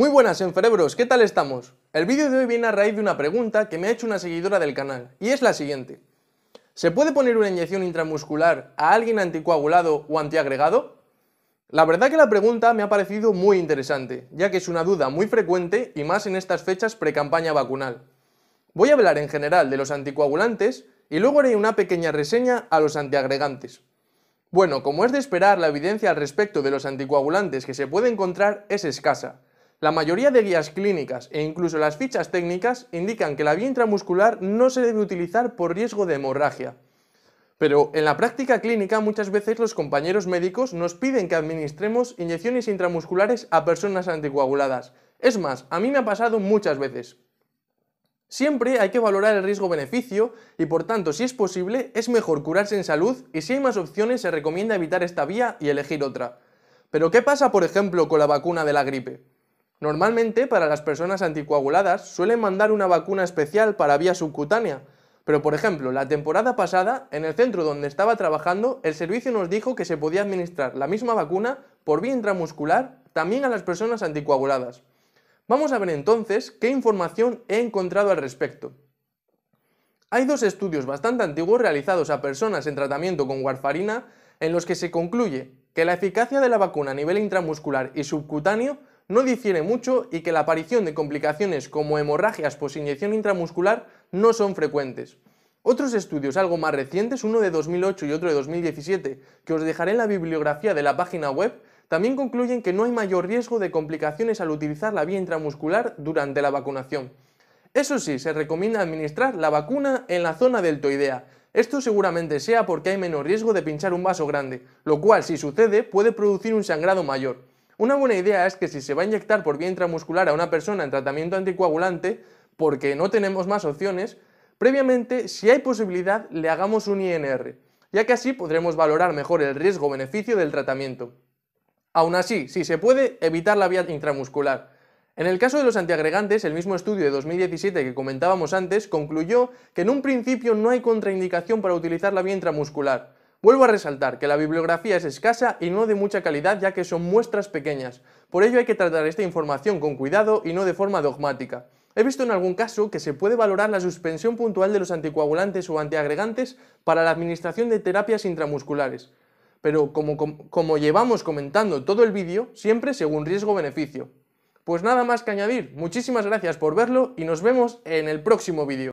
Muy buenas enferebros, ¿qué tal estamos? El vídeo de hoy viene a raíz de una pregunta que me ha hecho una seguidora del canal, y es la siguiente. ¿Se puede poner una inyección intramuscular a alguien anticoagulado o antiagregado? La verdad que la pregunta me ha parecido muy interesante, ya que es una duda muy frecuente y más en estas fechas precampaña vacunal. Voy a hablar en general de los anticoagulantes y luego haré una pequeña reseña a los antiagregantes. Bueno, como es de esperar, la evidencia al respecto de los anticoagulantes que se puede encontrar es escasa, la mayoría de guías clínicas e incluso las fichas técnicas indican que la vía intramuscular no se debe utilizar por riesgo de hemorragia. Pero en la práctica clínica muchas veces los compañeros médicos nos piden que administremos inyecciones intramusculares a personas anticoaguladas. Es más, a mí me ha pasado muchas veces. Siempre hay que valorar el riesgo-beneficio y por tanto, si es posible, es mejor curarse en salud y si hay más opciones se recomienda evitar esta vía y elegir otra. Pero ¿qué pasa, por ejemplo, con la vacuna de la gripe? Normalmente para las personas anticoaguladas suelen mandar una vacuna especial para vía subcutánea, pero por ejemplo, la temporada pasada, en el centro donde estaba trabajando, el servicio nos dijo que se podía administrar la misma vacuna por vía intramuscular también a las personas anticoaguladas. Vamos a ver entonces qué información he encontrado al respecto. Hay dos estudios bastante antiguos realizados a personas en tratamiento con warfarina en los que se concluye que la eficacia de la vacuna a nivel intramuscular y subcutáneo no difiere mucho y que la aparición de complicaciones como hemorragias por inyección intramuscular no son frecuentes. Otros estudios algo más recientes, uno de 2008 y otro de 2017, que os dejaré en la bibliografía de la página web, también concluyen que no hay mayor riesgo de complicaciones al utilizar la vía intramuscular durante la vacunación. Eso sí, se recomienda administrar la vacuna en la zona deltoidea. Esto seguramente sea porque hay menos riesgo de pinchar un vaso grande, lo cual si sucede puede producir un sangrado mayor. Una buena idea es que si se va a inyectar por vía intramuscular a una persona en tratamiento anticoagulante, porque no tenemos más opciones, previamente, si hay posibilidad, le hagamos un INR, ya que así podremos valorar mejor el riesgo-beneficio del tratamiento. Aún así, si se puede, evitar la vía intramuscular. En el caso de los antiagregantes, el mismo estudio de 2017 que comentábamos antes concluyó que en un principio no hay contraindicación para utilizar la vía intramuscular, Vuelvo a resaltar que la bibliografía es escasa y no de mucha calidad ya que son muestras pequeñas, por ello hay que tratar esta información con cuidado y no de forma dogmática. He visto en algún caso que se puede valorar la suspensión puntual de los anticoagulantes o antiagregantes para la administración de terapias intramusculares, pero como, llevamos comentando todo el vídeo, siempre según riesgo-beneficio. Pues nada más que añadir, muchísimas gracias por verlo y nos vemos en el próximo vídeo.